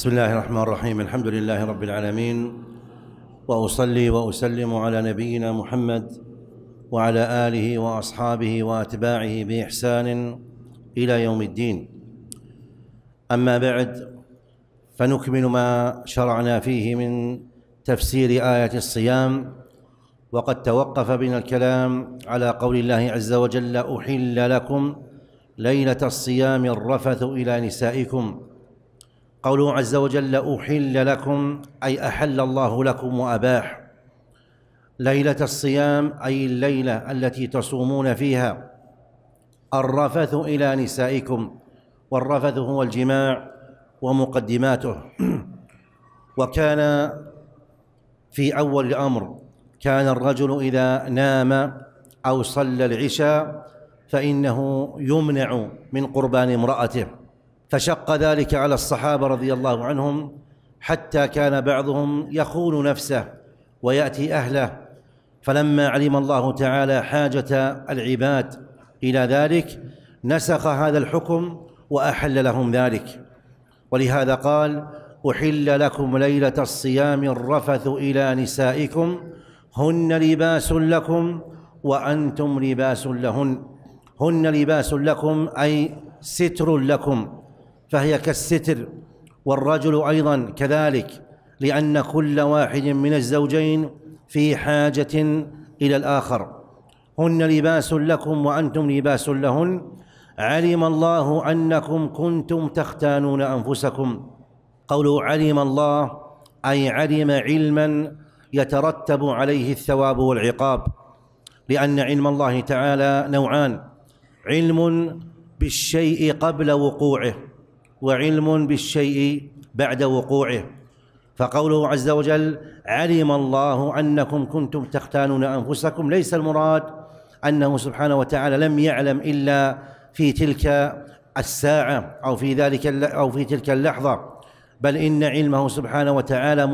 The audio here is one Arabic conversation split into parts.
بسم الله الرحمن الرحيم الحمد لله رب العالمين واصلي واسلم على نبينا محمد وعلى اله واصحابه واتباعه باحسان الى يوم الدين اما بعد فنكمل ما شرعنا فيه من تفسير ايه الصيام وقد توقف بنا الكلام على قول الله عز وجل احل لكم ليله الصيام الرفث الى نسائكم قوله عز وجل أحل لكم أي أحل الله لكم وأباح ليلة الصيام أي الليلة التي تصومون فيها الرفث إلى نسائكم والرفث هو الجماع ومقدماته وكان في أول الأمر كان الرجل إذا نام أو صلى العشاء فإنه يمنع من قربان امرأته فشق ذلك على الصحابه رضي الله عنهم حتى كان بعضهم يخون نفسه وياتي اهله فلما علم الله تعالى حاجه العباد الى ذلك نسخ هذا الحكم واحل لهم ذلك ولهذا قال احل لكم ليله الصيام الرفث الى نسائكم هن لباس لكم وانتم لباس لهن هن لباس لكم اي ستر لكم فهي كالستر والرجل ايضا كذلك لان كل واحد من الزوجين في حاجه الى الاخر هن لباس لكم وانتم لباس لهن علم الله انكم كنتم تختانون انفسكم قوله علم الله اي علم علما يترتب عليه الثواب والعقاب لان علم الله تعالى نوعان علم بالشيء قبل وقوعه وعلم بالشيء بعد وقوعه فقوله عز وجل علم الله انكم كنتم تختانون انفسكم ليس المراد انه سبحانه وتعالى لم يعلم الا في تلك الساعه او في ذلك او في تلك اللحظه بل ان علمه سبحانه وتعالى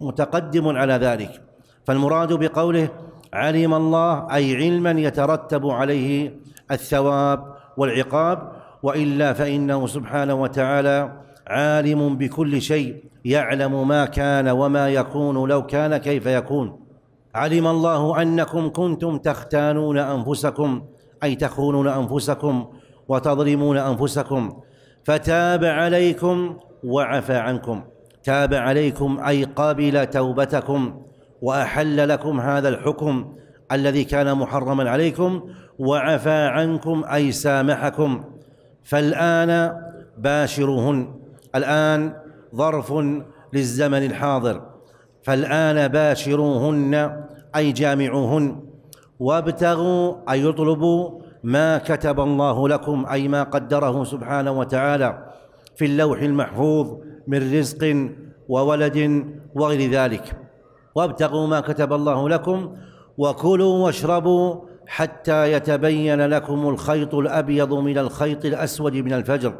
متقدم على ذلك فالمراد بقوله علم الله اي علما يترتب عليه الثواب والعقاب والا فانه سبحانه وتعالى عالم بكل شيء يعلم ما كان وما يكون لو كان كيف يكون علم الله انكم كنتم تختانون انفسكم اي تخونون انفسكم وتظلمون انفسكم فتاب عليكم وعفى عنكم تاب عليكم اي قبل توبتكم واحل لكم هذا الحكم الذي كان محرما عليكم وعفى عنكم اي سامحكم فالآن باشروهن الآن ظرف للزمن الحاضر فالآن باشروهن أي جامعوهن وابتغوا أي اطلبوا ما كتب الله لكم أي ما قدره سبحانه وتعالى في اللوح المحفوظ من رزق وولد وغير ذلك وابتغوا ما كتب الله لكم وكلوا واشربوا حتى يتبين لكم الخيط الابيض من الخيط الاسود من الفجر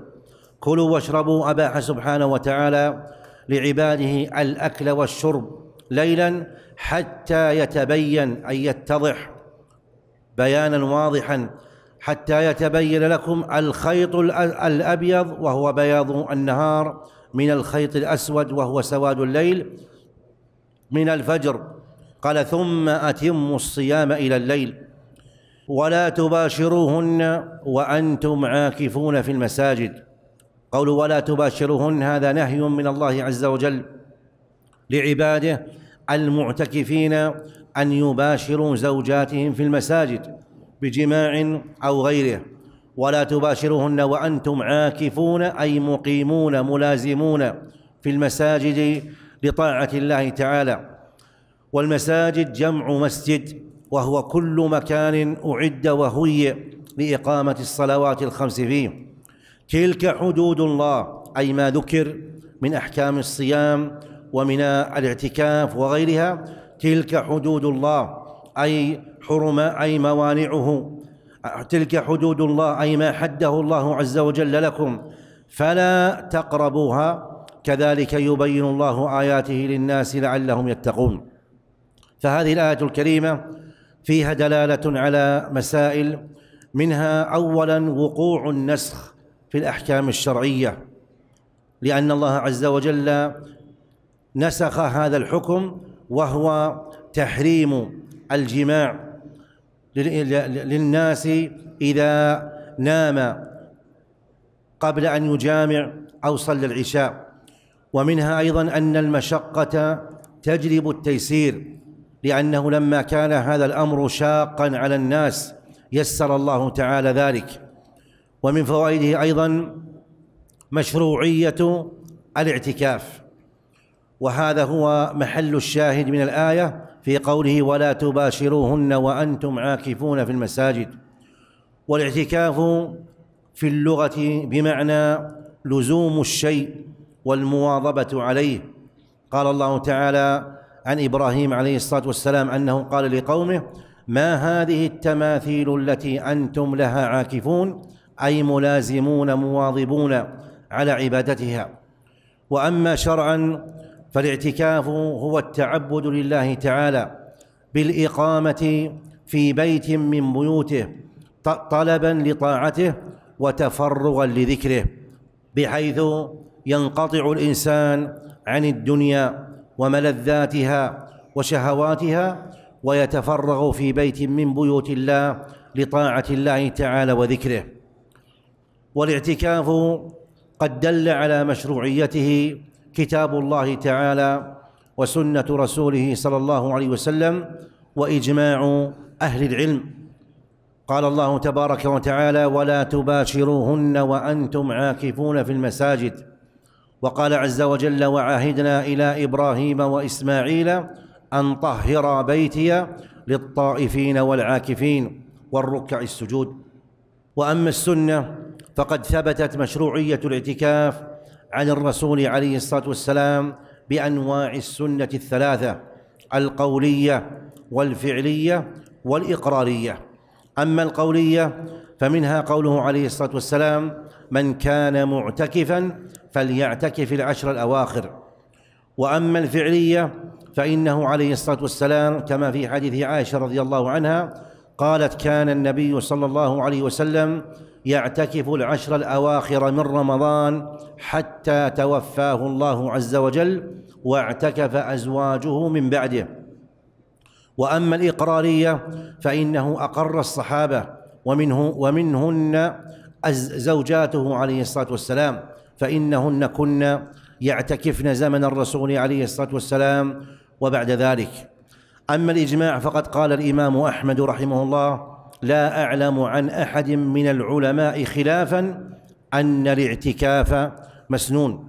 كلوا واشربوا اباح سبحانه وتعالى لعباده الاكل والشرب ليلا حتى يتبين اي يتضح بيانا واضحا حتى يتبين لكم الخيط الابيض وهو بياض النهار من الخيط الاسود وهو سواد الليل من الفجر قال ثم اتموا الصيام الى الليل ولا تباشروهن وأنتم عاكفون في المساجد قول ولا تباشروهن هذا نهي من الله عز وجل لعباده المعتكفين أن يباشروا زوجاتهم في المساجد بجماع أو غيره ولا تباشروهن وأنتم عاكفون أي مقيمون ملازمون في المساجد لطاعة الله تعالى والمساجد جمع مسجد وهو كل مكان أعد وهيئ لإقامة الصلوات الخمس فيه تلك حدود الله أي ما ذكر من أحكام الصيام ومن الاعتكاف وغيرها تلك حدود الله أي حرم أي موانعه تلك حدود الله أي ما حده الله عز وجل لكم فلا تقربوها كذلك يبين الله آياته للناس لعلهم يتقون فهذه الآية الكريمة فيها دلاله على مسائل منها اولا وقوع النسخ في الاحكام الشرعيه لان الله عز وجل نسخ هذا الحكم وهو تحريم الجماع للناس اذا نام قبل ان يجامع او صلى العشاء ومنها ايضا ان المشقه تجلب التيسير لأنه لما كان هذا الأمر شاقا على الناس يسر الله تعالى ذلك ومن فوائده أيضا مشروعية الاعتكاف وهذا هو محل الشاهد من الآية في قوله ولا تباشروهن وأنتم عاكفون في المساجد والاعتكاف في اللغة بمعنى لزوم الشيء والمواظبة عليه قال الله تعالى عن ابراهيم عليه الصلاه والسلام انه قال لقومه ما هذه التماثيل التي انتم لها عاكفون اي ملازمون مواظبون على عبادتها واما شرعا فالاعتكاف هو التعبد لله تعالى بالاقامه في بيت من بيوته طلبا لطاعته وتفرغا لذكره بحيث ينقطع الانسان عن الدنيا وملذاتها وشهواتها ويتفرغ في بيت من بيوت الله لطاعه الله تعالى وذكره والاعتكاف قد دل على مشروعيته كتاب الله تعالى وسنه رسوله صلى الله عليه وسلم واجماع اهل العلم قال الله تبارك وتعالى ولا تباشروهن وانتم عاكفون في المساجد وقال عز وجل وعهدنا الى ابراهيم واسماعيل ان طهرا بيتي للطائفين والعاكفين والركع السجود واما السنه فقد ثبتت مشروعيه الاعتكاف عن الرسول عليه الصلاه والسلام بانواع السنه الثلاثه القوليه والفعليه والاقراريه اما القوليه فمنها قوله عليه الصلاه والسلام من كان معتكفا فليعتكف العشر الأواخر وأما الفعلية فإنه عليه الصلاة والسلام كما في حديث عائشة رضي الله عنها قالت كان النبي صلى الله عليه وسلم يعتكف العشر الأواخر من رمضان حتى توفاه الله عز وجل واعتكف أزواجه من بعده وأما الإقرارية فإنه أقر الصحابة ومنه ومنهن زوجاته عليه الصلاة والسلام فإنهن كن يعتكفن زمن الرسول عليه الصلاة والسلام وبعد ذلك أما الإجماع فقد قال الإمام أحمد رحمه الله لا أعلم عن أحد من العلماء خلافا أن الاعتكاف مسنون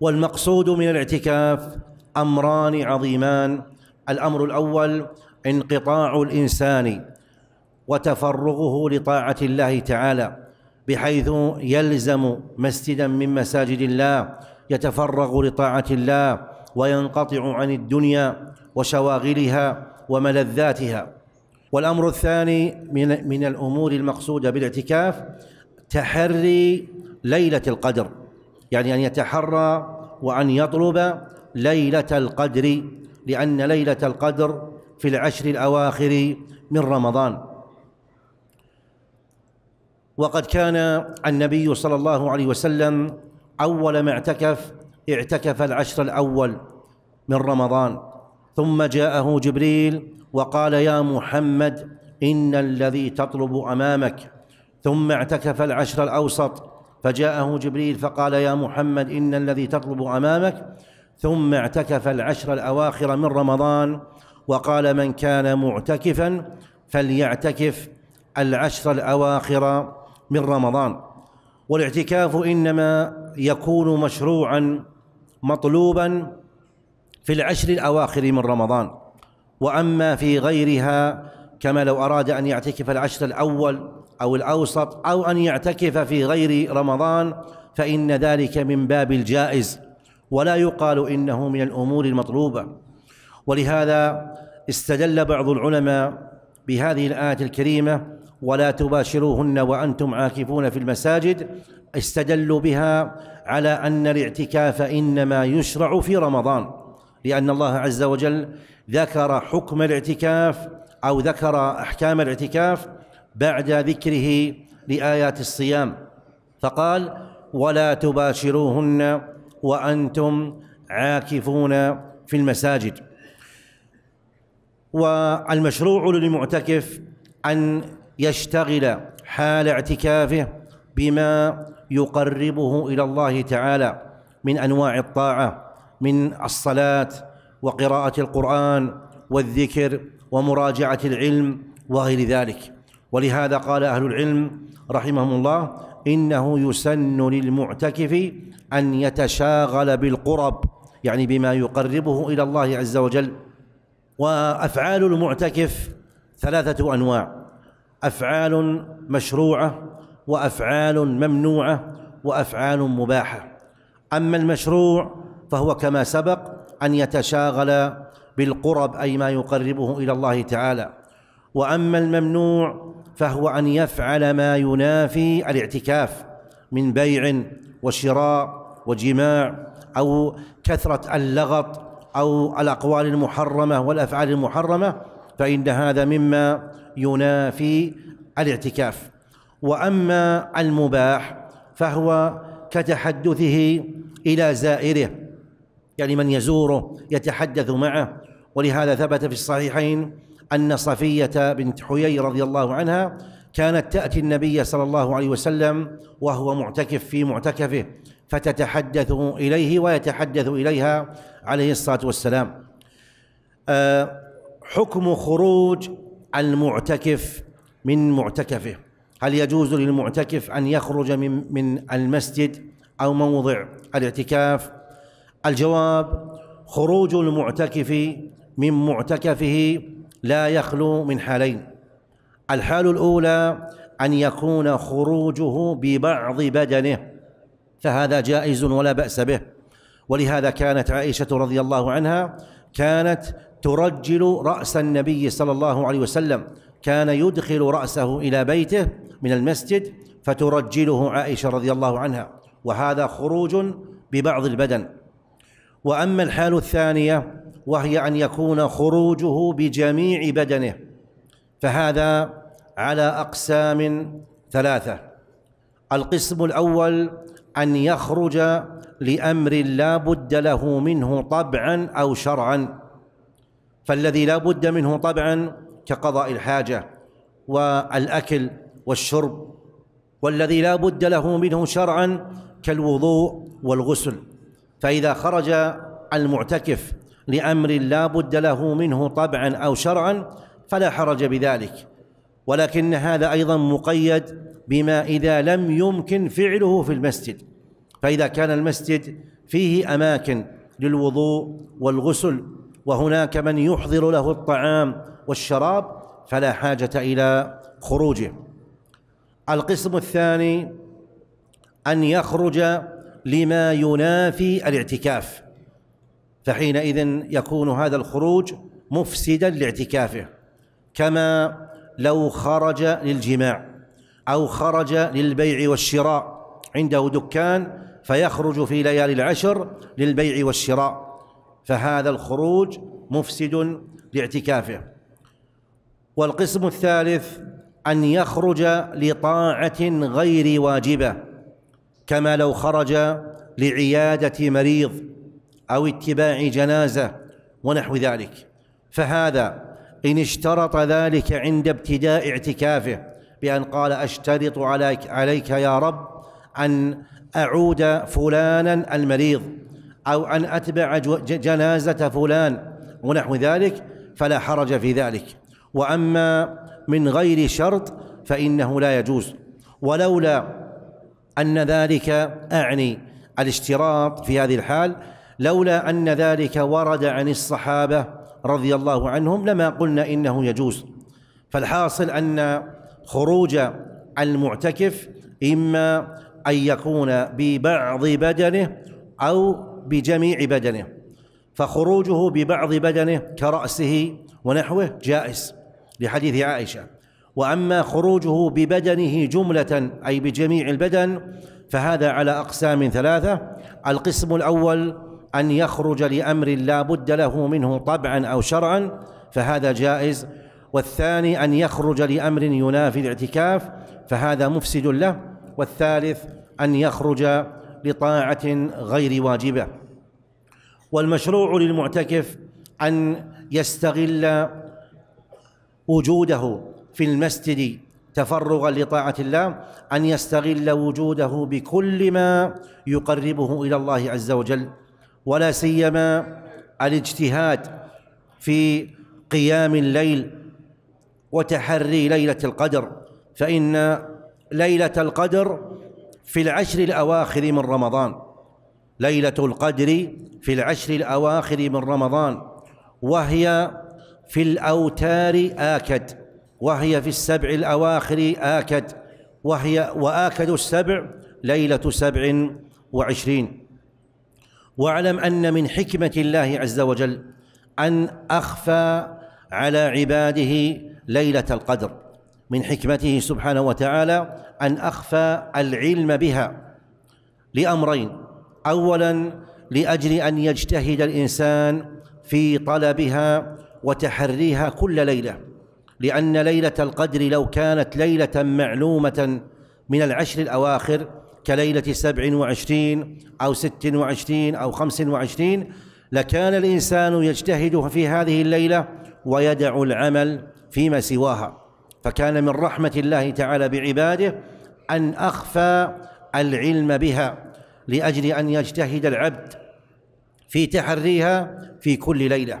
والمقصود من الاعتكاف أمران عظيمان الأمر الأول انقطاع الإنسان وتفرغه لطاعة الله تعالى بحيث يلزم مسجدا من مساجد الله يتفرغ لطاعه الله وينقطع عن الدنيا وشواغلها وملذاتها والامر الثاني من من الامور المقصوده بالاعتكاف تحري ليله القدر يعني ان يتحرى وان يطلب ليله القدر لان ليله القدر في العشر الاواخر من رمضان وقد كان النبي صلى الله عليه وسلم أول ما اعتكف اعتكف العشر الأول من رمضان ثم جاءه جبريل وقال يا محمد إن الذي تطلب أمامك ثم اعتكف العشر الأوسط فجاءه جبريل فقال يا محمد إن الذي تطلب أمامك ثم اعتكف العشر الأواخر من رمضان وقال من كان معتكفا فليعتكف العشر الأواخر من رمضان والاعتكاف انما يكون مشروعا مطلوبا في العشر الاواخر من رمضان واما في غيرها كما لو اراد ان يعتكف العشر الاول او الاوسط او ان يعتكف في غير رمضان فان ذلك من باب الجائز ولا يقال انه من الامور المطلوبه ولهذا استدل بعض العلماء بهذه الايه الكريمه ولا تباشروهن وانتم عاكفون في المساجد استدلوا بها على ان الاعتكاف انما يشرع في رمضان لان الله عز وجل ذكر حكم الاعتكاف او ذكر احكام الاعتكاف بعد ذكره لايات الصيام فقال ولا تباشروهن وانتم عاكفون في المساجد والمشروع للمعتكف ان يشتغل حال اعتكافه بما يقربه الى الله تعالى من انواع الطاعه من الصلاه وقراءه القران والذكر ومراجعه العلم وغير ذلك ولهذا قال اهل العلم رحمهم الله انه يسن للمعتكف ان يتشاغل بالقرب يعني بما يقربه الى الله عز وجل وافعال المعتكف ثلاثه انواع افعال مشروعه وافعال ممنوعه وافعال مباحه اما المشروع فهو كما سبق ان يتشاغل بالقرب اي ما يقربه الى الله تعالى واما الممنوع فهو ان يفعل ما ينافي الاعتكاف من بيع وشراء وجماع او كثره اللغط او الاقوال المحرمه والافعال المحرمه فان هذا مما ينافي الاعتكاف واما المباح فهو كتحدثه الى زائره يعني من يزوره يتحدث معه ولهذا ثبت في الصحيحين ان صفيه بنت حيي رضي الله عنها كانت تاتي النبي صلى الله عليه وسلم وهو معتكف في معتكفه فتتحدث اليه ويتحدث اليها عليه الصلاه والسلام آه، حكم خروج المعتكف من معتكفه هل يجوز للمعتكف أن يخرج من, من المسجد أو موضع الاعتكاف الجواب خروج المعتكف من معتكفه لا يخلو من حالين الحال الأولى أن يكون خروجه ببعض بدنه فهذا جائز ولا بأس به ولهذا كانت عائشة رضي الله عنها كانت ترجل رأس النبي صلى الله عليه وسلم كان يدخل رأسه إلى بيته من المسجد فترجله عائشة رضي الله عنها وهذا خروج ببعض البدن وأما الحال الثانية وهي أن يكون خروجه بجميع بدنه فهذا على أقسام ثلاثة القسم الأول أن يخرج لأمر لا بد له منه طبعا أو شرعا فالذي لا بد منه طبعا كقضاء الحاجه والاكل والشرب والذي لا بد له منه شرعا كالوضوء والغسل فاذا خرج المعتكف لامر لا بد له منه طبعا او شرعا فلا حرج بذلك ولكن هذا ايضا مقيد بما اذا لم يمكن فعله في المسجد فاذا كان المسجد فيه اماكن للوضوء والغسل وهناك من يحضر له الطعام والشراب فلا حاجة إلى خروجه القسم الثاني أن يخرج لما ينافي الاعتكاف فحينئذ يكون هذا الخروج مفسدا لاعتكافه كما لو خرج للجماع أو خرج للبيع والشراء عنده دكان فيخرج في ليالي العشر للبيع والشراء فهذا الخروج مفسد لاعتكافه والقسم الثالث أن يخرج لطاعة غير واجبة كما لو خرج لعيادة مريض أو اتباع جنازة ونحو ذلك فهذا إن اشترط ذلك عند ابتداء اعتكافه بأن قال أشترط عليك, عليك يا رب أن أعود فلانا المريض أو أن أتبع جنازة فلان ونحو ذلك فلا حرج في ذلك وأما من غير شرط فإنه لا يجوز ولولا أن ذلك أعني الاشتراط في هذه الحال لولا أن ذلك ورد عن الصحابة رضي الله عنهم لما قلنا إنه يجوز فالحاصل أن خروج المعتكف إما أن يكون ببعض بدنه أو بجميع بدنه فخروجه ببعض بدنه كرأسه ونحوه جائز لحديث عائشة وأما خروجه ببدنه جملة أي بجميع البدن فهذا على أقسام ثلاثة القسم الأول أن يخرج لأمر لا بد له منه طبعا أو شرعا فهذا جائز والثاني أن يخرج لأمر ينافي الاعتكاف فهذا مفسد له والثالث أن يخرج لطاعه غير واجبه والمشروع للمعتكف ان يستغل وجوده في المسجد تفرغا لطاعه الله ان يستغل وجوده بكل ما يقربه الى الله عز وجل ولا سيما الاجتهاد في قيام الليل وتحري ليله القدر فان ليله القدر في العشر الأواخر من رمضان ليلة القدر في العشر الأواخر من رمضان وهي في الأوتار آكد وهي في السبع الأواخر آكد وهي وآكد السبع ليلة سبع وعشرين واعلم أن من حكمة الله عز وجل أن أخفى على عباده ليلة القدر من حكمته سبحانه وتعالى أن أخفى العلم بها لأمرين أولا لأجل أن يجتهد الإنسان في طلبها وتحريها كل ليلة لأن ليلة القدر لو كانت ليلة معلومة من العشر الأواخر كليلة سبع وعشرين أو ست وعشرين أو خمس وعشرين لكان الإنسان يجتهد في هذه الليلة ويدع العمل فيما سواها فكان من رحمة الله تعالى بعباده أن أخفى العلم بها لأجل أن يجتهد العبد في تحريها في كل ليلة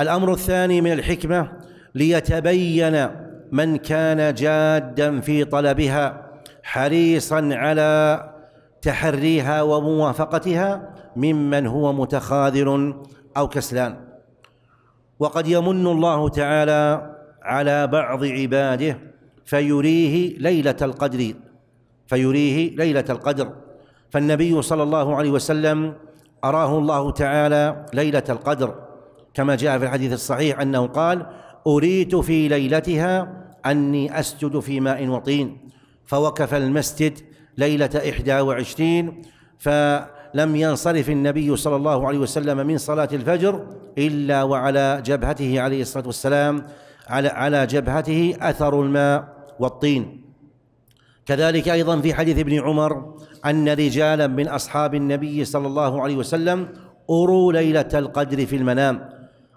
الأمر الثاني من الحكمة ليتبين من كان جادا في طلبها حريصا على تحريها وموافقتها ممن هو متخاذل أو كسلان وقد يمن الله تعالى على بعض عباده فيريه ليلة القدر فيريه ليلة القدر فالنبي صلى الله عليه وسلم أراه الله تعالى ليلة القدر كما جاء في الحديث الصحيح أنه قال أريت في ليلتها أني أسجد في ماء وطين فوقف المسجد ليلة إحدى وعشرين فلم ينصرف النبي صلى الله عليه وسلم من صلاة الفجر إلا وعلى جبهته عليه الصلاة والسلام على على جبهته اثر الماء والطين كذلك ايضا في حديث ابن عمر ان رجالا من اصحاب النبي صلى الله عليه وسلم اروا ليله القدر في المنام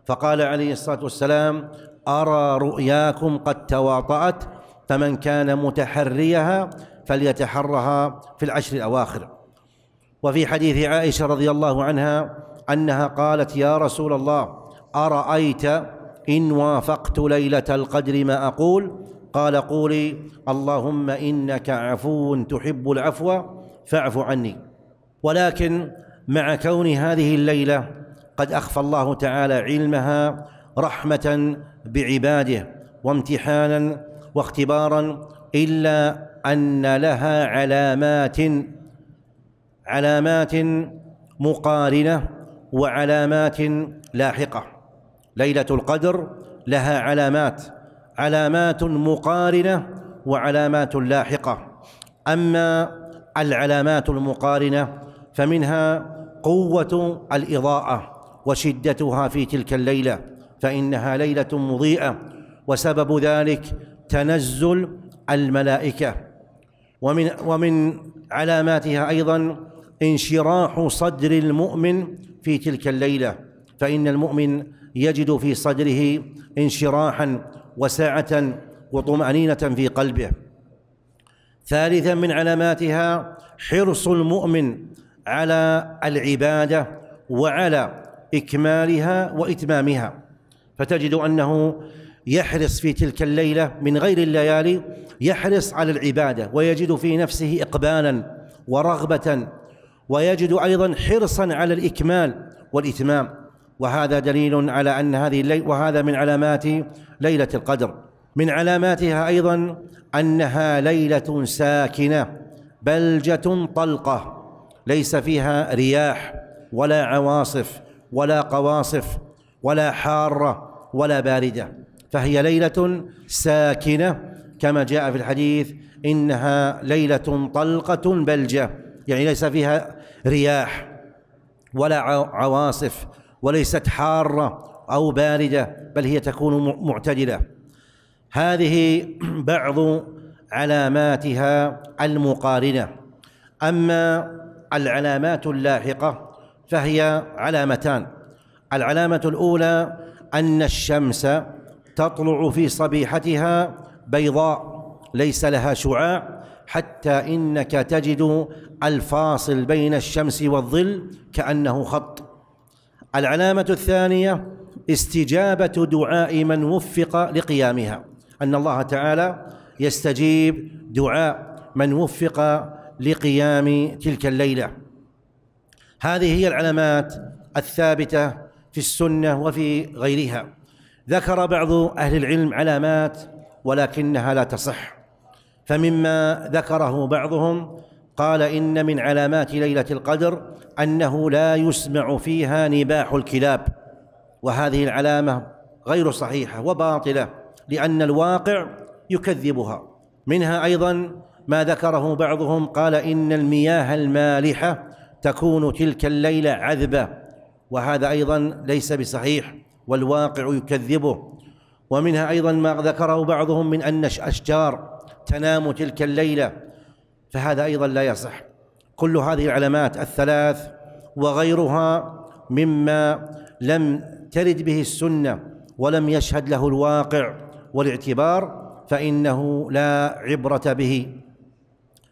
فقال عليه الصلاه والسلام ارى رؤياكم قد تواطات فمن كان متحريها فليتحرها في العشر الاواخر وفي حديث عائشه رضي الله عنها انها قالت يا رسول الله ارايت إن وافقت ليلة القدر ما أقول قال قولي اللهم إنك عفو تحب العفو فاعف عني ولكن مع كون هذه الليلة قد أخفى الله تعالى علمها رحمة بعباده وامتحانا واختبارا إلا أن لها علامات علامات مقارنة وعلامات لاحقة ليلة القدر لها علامات علامات مقارنة وعلامات لاحقة أما العلامات المقارنة فمنها قوة الإضاءة وشدتها في تلك الليلة فإنها ليلة مضيئة وسبب ذلك تنزل الملائكة ومن ومن علاماتها أيضا انشراح صدر المؤمن في تلك الليلة فإن المؤمن يجد في صدره انشراحا وسعه وطمانينه في قلبه ثالثا من علاماتها حرص المؤمن على العباده وعلى اكمالها واتمامها فتجد انه يحرص في تلك الليله من غير الليالي يحرص على العباده ويجد في نفسه اقبالا ورغبه ويجد ايضا حرصا على الاكمال والاتمام وهذا دليل على أن هذه اللي وهذا من علامات ليلة القدر من علاماتها أيضا أنها ليلة ساكنة بلجة طلقة ليس فيها رياح ولا عواصف ولا قواصف ولا حارة ولا باردة فهي ليلة ساكنة كما جاء في الحديث إنها ليلة طلقة بلجة يعني ليس فيها رياح ولا عواصف وليست حارة أو باردة بل هي تكون معتدلة هذه بعض علاماتها المقارنة أما العلامات اللاحقة فهي علامتان العلامة الأولى أن الشمس تطلع في صبيحتها بيضاء ليس لها شعاع حتى إنك تجد الفاصل بين الشمس والظل كأنه خط العلامة الثانية استجابة دعاء من وفق لقيامها أن الله تعالى يستجيب دعاء من وفق لقيام تلك الليلة هذه هي العلامات الثابتة في السنة وفي غيرها ذكر بعض أهل العلم علامات ولكنها لا تصح فمما ذكره بعضهم قال إن من علامات ليلة القدر أنه لا يسمع فيها نباح الكلاب وهذه العلامة غير صحيحة وباطلة لأن الواقع يكذبها منها أيضا ما ذكره بعضهم قال إن المياه المالحة تكون تلك الليلة عذبة وهذا أيضا ليس بصحيح والواقع يكذبه ومنها أيضا ما ذكره بعضهم من أن اشجار تنام تلك الليلة فهذا أيضا لا يصح كل هذه العلامات الثلاث وغيرها مما لم ترد به السنة ولم يشهد له الواقع والاعتبار فإنه لا عبرة به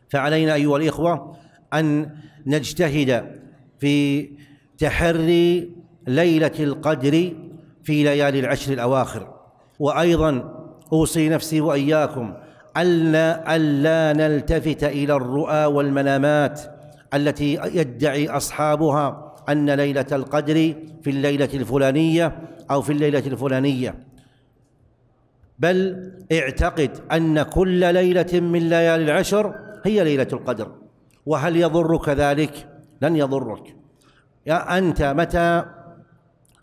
فعلينا أيها الإخوة أن نجتهد في تحري ليلة القدر في ليالي العشر الأواخر وأيضا أوصي نفسي وإياكم ألا ألا نلتفت إلى الرؤى والمنامات التي يدعي أصحابها أن ليلة القدر في الليلة الفلانية أو في الليلة الفلانية بل اعتقد أن كل ليلة من ليالي العشر هي ليلة القدر وهل يضرك ذلك؟ لن يضرك يا أنت متى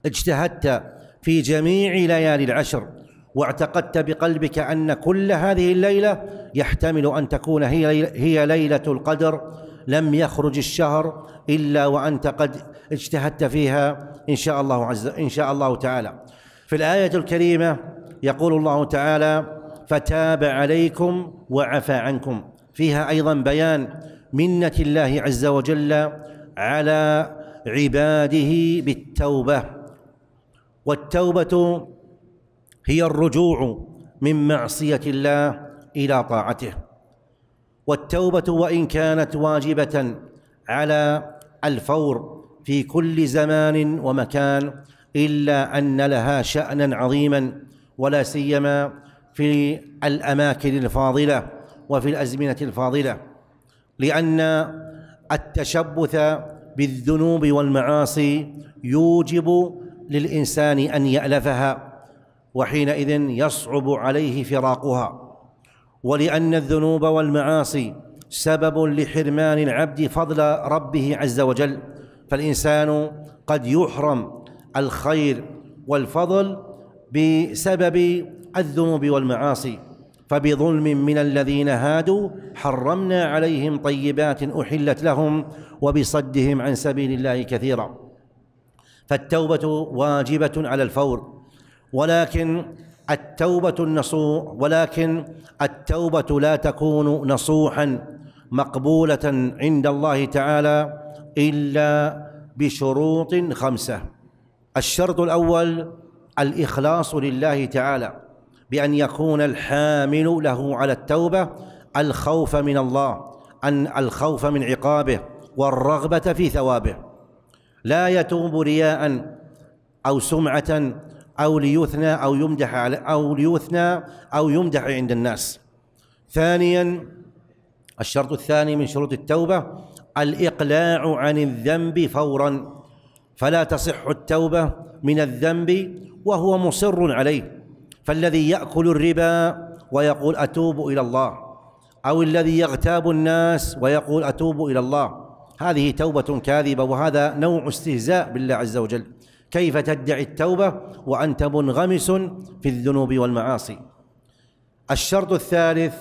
اجتهدت في جميع ليالي العشر واعتقدت بقلبك ان كل هذه الليله يحتمل ان تكون هي هي ليله القدر لم يخرج الشهر الا وانت قد اجتهدت فيها ان شاء الله عز ان شاء الله تعالى. في الايه الكريمه يقول الله تعالى: فتاب عليكم وعفى عنكم. فيها ايضا بيان منه الله عز وجل على عباده بالتوبه والتوبه هي الرجوع من معصيه الله الى طاعته والتوبه وان كانت واجبه على الفور في كل زمان ومكان الا ان لها شانا عظيما ولا سيما في الاماكن الفاضله وفي الازمنه الفاضله لان التشبث بالذنوب والمعاصي يوجب للانسان ان يالفها وحينئذ يصعب عليه فراقها ولان الذنوب والمعاصي سبب لحرمان العبد فضل ربه عز وجل فالانسان قد يحرم الخير والفضل بسبب الذنوب والمعاصي فبظلم من الذين هادوا حرمنا عليهم طيبات احلت لهم وبصدهم عن سبيل الله كثيرا فالتوبه واجبه على الفور ولكن التوبة النصوح ولكن التوبة لا تكون نصوحا مقبولة عند الله تعالى إلا بشروط خمسة الشرط الأول الإخلاص لله تعالى بأن يكون الحامل له على التوبة الخوف من الله أن الخوف من عقابه والرغبة في ثوابه لا يتوب رياء أو سمعة أو ليثنى أو يمدح على أو ليثنى أو يمدح عند الناس ثانيا الشرط الثاني من شروط التوبة الإقلاع عن الذنب فورا فلا تصح التوبة من الذنب وهو مصر عليه فالذي يأكل الربا ويقول أتوب إلى الله أو الذي يغتاب الناس ويقول أتوب إلى الله هذه توبة كاذبة وهذا نوع استهزاء بالله عز وجل كيف تدعي التوبة وأنت منغمس في الذنوب والمعاصي الشرط الثالث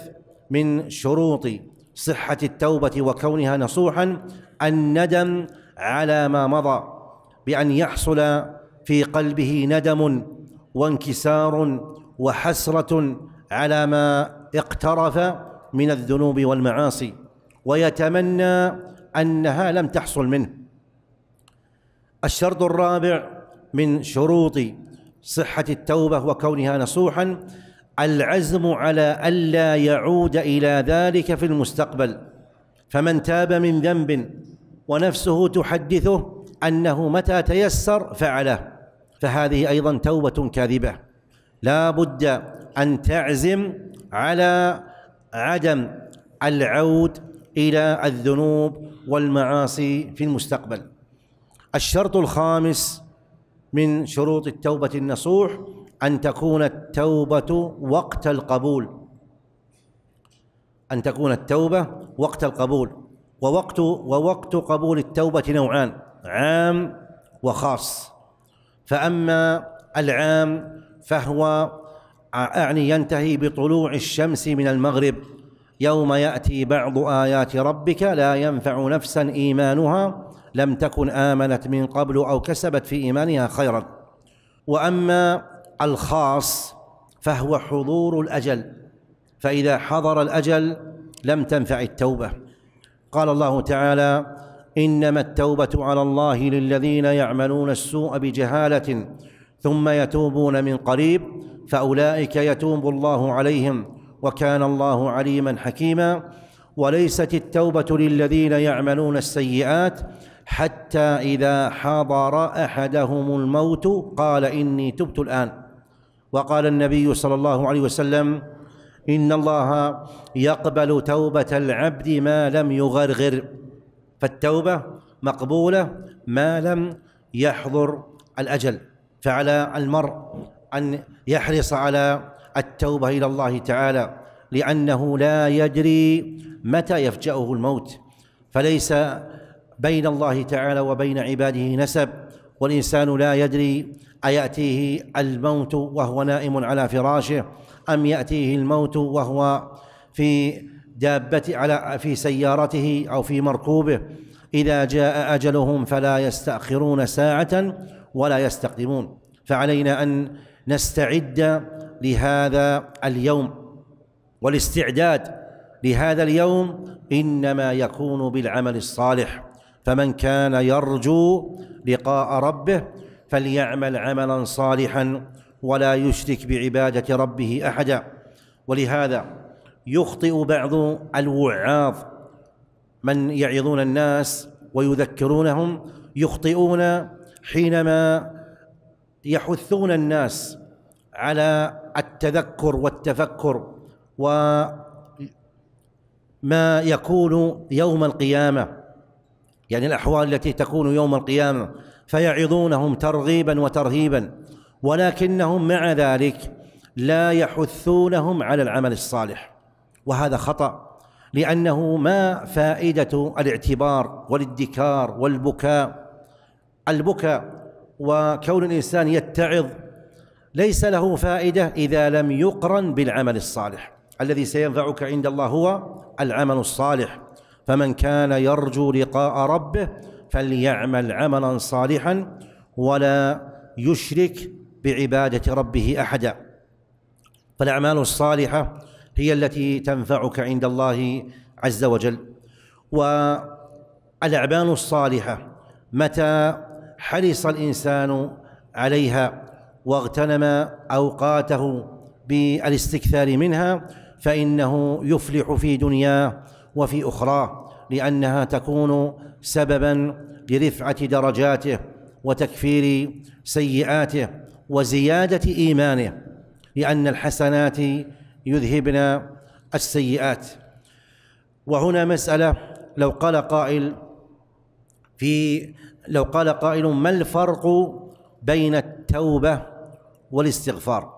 من شروط صحة التوبة وكونها نصوحا الندم على ما مضى بأن يحصل في قلبه ندم وانكسار وحسرة على ما اقترف من الذنوب والمعاصي ويتمنى أنها لم تحصل منه الشرط الرابع من شروط صحة التوبة وكونها نصوحا العزم على ألا يعود إلى ذلك في المستقبل فمن تاب من ذنب ونفسه تحدثه أنه متى تيسر فعله فهذه أيضا توبة كاذبة لا بد أن تعزم على عدم العود إلى الذنوب والمعاصي في المستقبل الشرط الخامس من شروط التوبة النصوح أن تكون التوبة وقت القبول أن تكون التوبة وقت القبول ووقت ووقت قبول التوبة نوعان عام وخاص فأما العام فهو أعني ينتهي بطلوع الشمس من المغرب يوم يأتي بعض آيات ربك لا ينفع نفسا إيمانها لم تكن آمنت من قبل أو كسبت في إيمانها خيرا وأما الخاص فهو حضور الأجل فإذا حضر الأجل لم تنفع التوبة قال الله تعالى إنما التوبة على الله للذين يعملون السوء بجهالة ثم يتوبون من قريب فأولئك يتوب الله عليهم وكان الله عليما حكيما وليست التوبة للذين يعملون السيئات حتى إذا حضر أحدهم الموت قال إني تبت الآن وقال النبي صلى الله عليه وسلم إن الله يقبل توبة العبد ما لم يغرغر فالتوبة مقبولة ما لم يحضر الأجل فعلى المرء أن يحرص على التوبة إلى الله تعالى لأنه لا يدري متى يفجأه الموت فليس بين الله تعالى وبين عباده نسب والإنسان لا يدري أيأتيه الموت وهو نائم على فراشه أم يأتيه الموت وهو في دابة على في سيارته أو في مركوبه إذا جاء أجلهم فلا يستأخرون ساعة ولا يستقدمون فعلينا أن نستعد لهذا اليوم والاستعداد لهذا اليوم إنما يكون بالعمل الصالح فمن كان يرجو لقاء ربه فليعمل عملا صالحا ولا يشرك بعباده ربه احدا ولهذا يخطئ بعض الوعاظ من يعظون الناس ويذكرونهم يخطئون حينما يحثون الناس على التذكر والتفكر وما يكون يوم القيامه يعني الأحوال التي تكون يوم القيامة فيعظونهم ترغيبا وترهيبا ولكنهم مع ذلك لا يحثونهم على العمل الصالح وهذا خطأ لأنه ما فائدة الاعتبار والادكار والبكاء البكاء وكون الإنسان يتعظ ليس له فائدة إذا لم يقرن بالعمل الصالح الذي سينفعك عند الله هو العمل الصالح فمن كان يرجو لقاء ربه فليعمل عملا صالحا ولا يشرك بعباده ربه احدا فالاعمال الصالحه هي التي تنفعك عند الله عز وجل والاعمال الصالحه متى حرص الانسان عليها واغتنم اوقاته بالاستكثار منها فانه يفلح في دنياه وفي أخراه لأنها تكون سببا لرفعة درجاته وتكفير سيئاته وزيادة إيمانه لأن الحسنات يذهبن السيئات وهنا مسألة لو قال قائل في لو قال قائل ما الفرق بين التوبة والاستغفار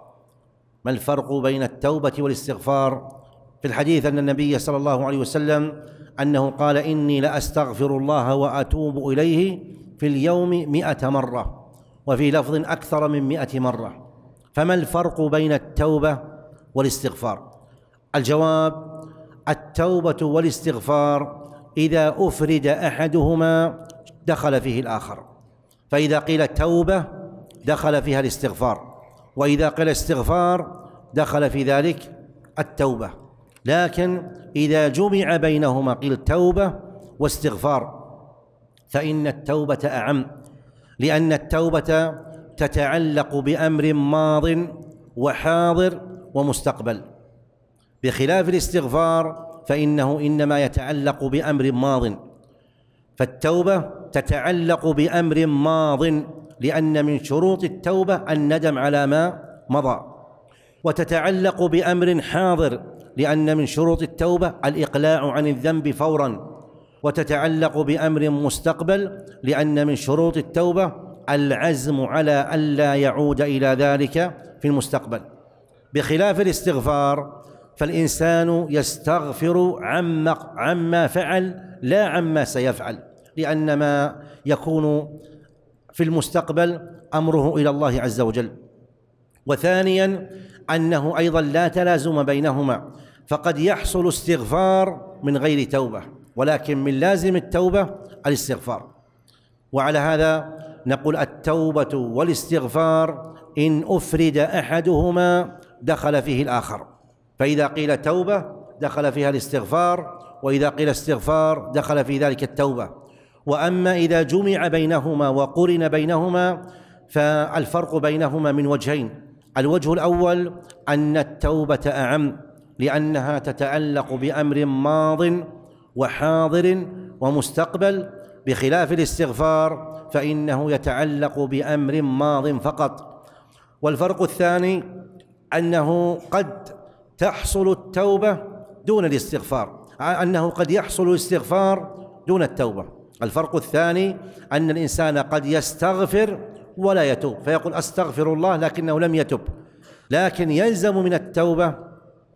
ما الفرق بين التوبة والاستغفار في الحديث أن النبي صلى الله عليه وسلم أنه قال إني لأستغفر الله وأتوب إليه في اليوم مئة مرة وفي لفظ أكثر من مئة مرة فما الفرق بين التوبة والاستغفار الجواب التوبة والاستغفار إذا أفرد أحدهما دخل فيه الآخر فإذا قيل التوبة دخل فيها الاستغفار وإذا قيل استغفار دخل في ذلك التوبة لكن إذا جمع بينهما قيل التوبة واستغفار فإن التوبة أعم لأن التوبة تتعلق بأمر ماض وحاضر ومستقبل بخلاف الاستغفار فإنه إنما يتعلق بأمر ماض فالتوبة تتعلق بأمر ماض لأن من شروط التوبة الندم على ما مضى وتتعلق بأمر حاضر لأن من شروط التوبة الإقلاع عن الذنب فورا وتتعلق بأمر مستقبل لأن من شروط التوبة العزم على ألا يعود إلى ذلك في المستقبل بخلاف الاستغفار فالإنسان يستغفر عما عما فعل لا عما سيفعل لأن ما يكون في المستقبل أمره إلى الله عز وجل وثانيا أنه أيضا لا تلازم بينهما فقد يحصل استغفار من غير توبه ولكن من لازم التوبه الاستغفار وعلى هذا نقول التوبه والاستغفار ان افرد احدهما دخل فيه الاخر فاذا قيل توبه دخل فيها الاستغفار واذا قيل استغفار دخل في ذلك التوبه واما اذا جمع بينهما وقرن بينهما فالفرق بينهما من وجهين الوجه الاول ان التوبه اعم لأنها تتعلق بأمر ماض وحاضر ومستقبل بخلاف الاستغفار فإنه يتعلق بأمر ماض فقط والفرق الثاني أنه قد تحصل التوبة دون الاستغفار أنه قد يحصل الاستغفار دون التوبة الفرق الثاني أن الإنسان قد يستغفر ولا يتوب فيقول أستغفر الله لكنه لم يتب لكن يلزم من التوبة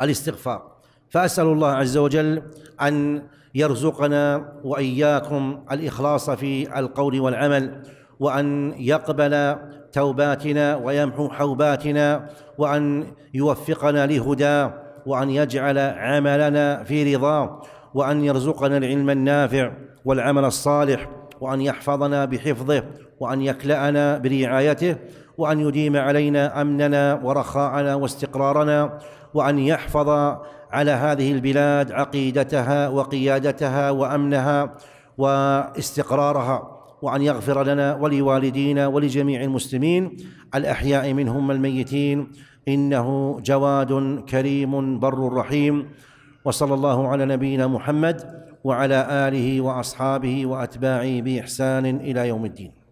الاستغفار فأسأل الله عز وجل أن يرزقنا وإياكم الإخلاص في القول والعمل وأن يقبل توباتنا ويمحو حوباتنا وأن يوفقنا لهداه وأن يجعل عملنا في رضاه وأن يرزقنا العلم النافع والعمل الصالح وأن يحفظنا بحفظه وأن يكلأنا برعايته وأن يديم علينا أمننا ورخاءنا واستقرارنا وأن يحفظ على هذه البلاد عقيدتها وقيادتها وأمنها واستقرارها وأن يغفر لنا ولوالدينا ولجميع المسلمين الأحياء منهم الميتين إنه جواد كريم بر رحيم وصلى الله على نبينا محمد وعلى آله وأصحابه وأتباعه بإحسان إلى يوم الدين